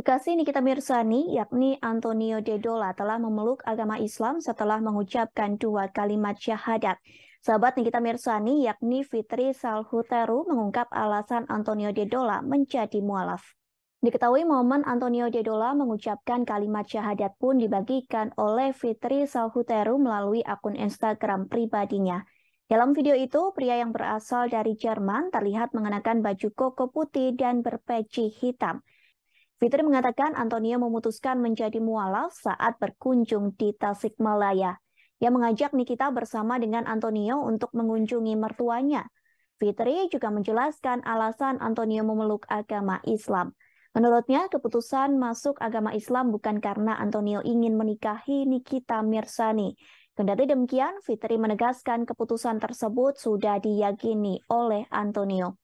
Kekasih Nikita Mirzani, yakni Antonio Dedola, telah memeluk agama Islam setelah mengucapkan dua kalimat syahadat. Sahabat Nikita Mirzani, yakni Fitri Salhuteru, mengungkap alasan Antonio Dedola menjadi mualaf. Diketahui momen Antonio Dedola mengucapkan kalimat syahadat pun dibagikan oleh Fitri Salhuteru melalui akun Instagram pribadinya. Dalam video itu, pria yang berasal dari Jerman terlihat mengenakan baju koko putih dan berpeci hitam. Fitri mengatakan Antonio memutuskan menjadi mualaf saat berkunjung di Tasikmalaya. Ia mengajak Nikita bersama dengan Antonio untuk mengunjungi mertuanya. Fitri juga menjelaskan alasan Antonio memeluk agama Islam. Menurutnya, keputusan masuk agama Islam bukan karena Antonio ingin menikahi Nikita Mirsani. Kendati demikian, Fitri menegaskan keputusan tersebut sudah diyakini oleh Antonio.